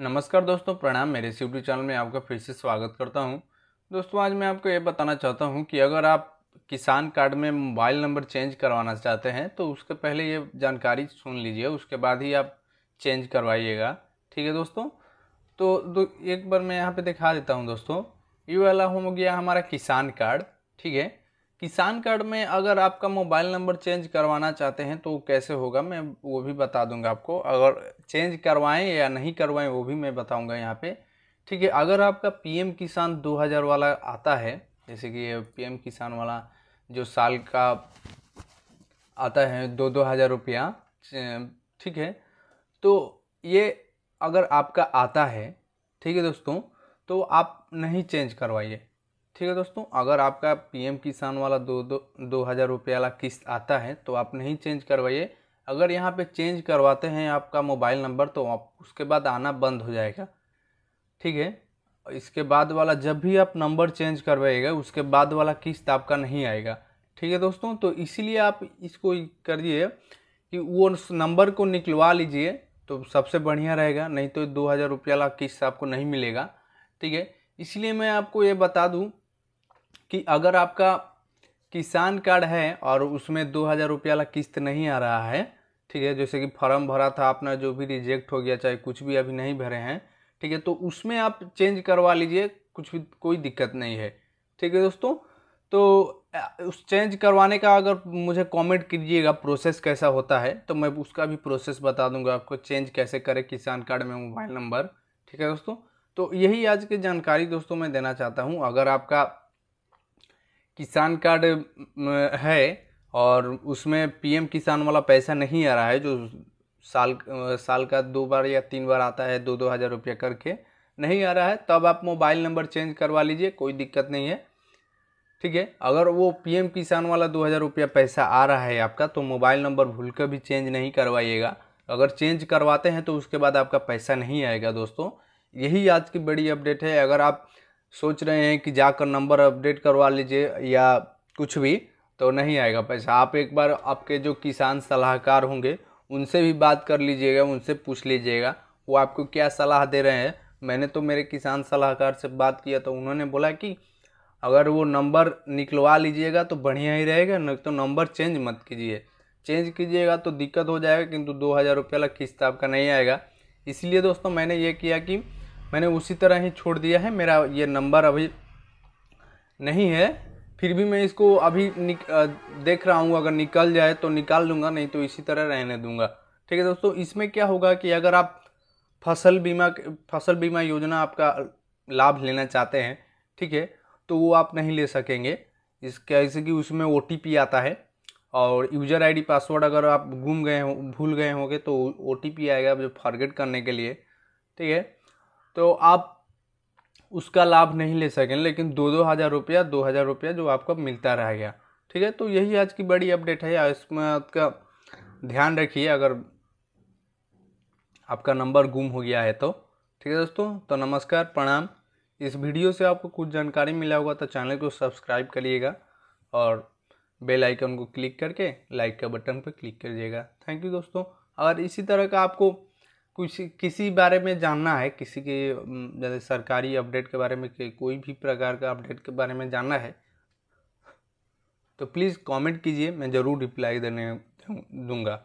नमस्कार दोस्तों प्रणाम मेरे यूट्यूब चैनल में आपका फिर से स्वागत करता हूं दोस्तों आज मैं आपको ये बताना चाहता हूं कि अगर आप किसान कार्ड में मोबाइल नंबर चेंज करवाना चाहते हैं तो उसके पहले ये जानकारी सुन लीजिए उसके बाद ही आप चेंज करवाइएगा ठीक है दोस्तों तो दो, एक बार मैं यहाँ पर दिखा देता हूँ दोस्तों ये वाला हो गया हमारा किसान कार्ड ठीक है किसान कार्ड में अगर आपका मोबाइल नंबर चेंज करवाना चाहते हैं तो कैसे होगा मैं वो भी बता दूंगा आपको अगर चेंज करवाएं या नहीं करवाएं वो भी मैं बताऊंगा यहाँ पे ठीक है अगर आपका पीएम किसान 2000 वाला आता है जैसे कि पीएम किसान वाला जो साल का आता है दो दो हज़ार रुपया ठीक है तो ये अगर आपका आता है ठीक है दोस्तों तो आप नहीं चेंज करवाइए ठीक है दोस्तों अगर आपका पीएम किसान वाला दो दो दो हज़ार रुपये वाला किस्त आता है तो आप नहीं चेंज करवाइए अगर यहाँ पे चेंज करवाते हैं आपका मोबाइल नंबर तो आप उसके बाद आना बंद हो जाएगा ठीक है इसके बाद वाला जब भी आप नंबर चेंज करवाइएगा उसके बाद वाला किस्त आपका नहीं आएगा ठीक है दोस्तों तो इसीलिए आप इसको करिए कि वो नंबर को निकलवा लीजिए तो सबसे बढ़िया रहेगा नहीं तो दो हज़ार रुपये वाला किस्त आपको नहीं मिलेगा ठीक है इसलिए मैं आपको ये बता दूँ कि अगर आपका किसान कार्ड है और उसमें दो हज़ार रुपये वाला किस्त नहीं आ रहा है ठीक है जैसे कि फॉर्म भरा था अपना जो भी रिजेक्ट हो गया चाहे कुछ भी अभी नहीं भरे हैं ठीक है तो उसमें आप चेंज करवा लीजिए कुछ भी कोई दिक्कत नहीं है ठीक है दोस्तों तो उस चेंज करवाने का अगर मुझे कमेंट कीजिएगा प्रोसेस कैसा होता है तो मैं उसका भी प्रोसेस बता दूंगा आपको चेंज कैसे करें किसान कार्ड में मोबाइल नंबर ठीक है दोस्तों तो यही आज की जानकारी दोस्तों मैं देना चाहता हूँ अगर आपका किसान कार्ड है और उसमें पीएम किसान वाला पैसा नहीं आ रहा है जो साल साल का दो बार या तीन बार आता है दो दो हज़ार रुपया करके नहीं आ रहा है तब आप मोबाइल नंबर चेंज करवा लीजिए कोई दिक्कत नहीं है ठीक है अगर वो पीएम किसान वाला दो हज़ार रुपया पैसा आ रहा है आपका तो मोबाइल नंबर भूल कर भी चेंज नहीं करवाइएगा अगर चेंज करवाते हैं तो उसके बाद आपका पैसा नहीं आएगा दोस्तों यही आज की बड़ी अपडेट है अगर आप सोच रहे हैं कि जाकर नंबर अपडेट करवा लीजिए या कुछ भी तो नहीं आएगा पैसा आप एक बार आपके जो किसान सलाहकार होंगे उनसे भी बात कर लीजिएगा उनसे पूछ लीजिएगा वो आपको क्या सलाह दे रहे हैं मैंने तो मेरे किसान सलाहकार से बात किया तो उन्होंने बोला कि अगर वो नंबर निकलवा लीजिएगा तो बढ़िया ही रहेगा नहीं तो नंबर चेंज मत कीजिए चेंज कीजिएगा तो दिक्कत हो जाएगा किंतु दो हज़ार रुपये वाला किस्त आपका नहीं आएगा इसलिए दोस्तों मैंने ये किया कि मैंने उसी तरह ही छोड़ दिया है मेरा ये नंबर अभी नहीं है फिर भी मैं इसको अभी निक, आ, देख रहा हूँ अगर निकल जाए तो निकाल लूँगा नहीं तो इसी तरह रहने दूँगा ठीक है दोस्तों इसमें क्या होगा कि अगर आप फसल बीमा फसल बीमा योजना आपका लाभ लेना चाहते हैं ठीक है तो वो आप नहीं ले सकेंगे इस कैसे कि उसमें ओ आता है और यूजर आईडी पासवर्ड अगर आप घूम गए हो भूल गए होंगे तो ओ आएगा जो फॉरगेट करने के लिए ठीक है तो आप उसका लाभ नहीं ले सकें लेकिन दो दो हज़ार रुपया दो हज़ार रुपया जो आपको मिलता रह गया ठीक है तो यही आज की बड़ी अपडेट है इसमें आपका ध्यान रखिए अगर आपका नंबर गुम हो गया है तो ठीक है दोस्तों तो नमस्कार प्रणाम इस वीडियो से आपको कुछ जानकारी मिला होगा तो चैनल को सब्सक्राइब करिएगा और बेल आइकन को क्लिक करके लाइक का बटन पर क्लिक करिएगा थैंक यू दोस्तों और इसी तरह का आपको कुछ किसी बारे में जानना है किसी के जैसे सरकारी अपडेट के बारे में के कोई भी प्रकार का अपडेट के बारे में जानना है तो प्लीज़ कमेंट कीजिए मैं ज़रूर रिप्लाई देने दूंगा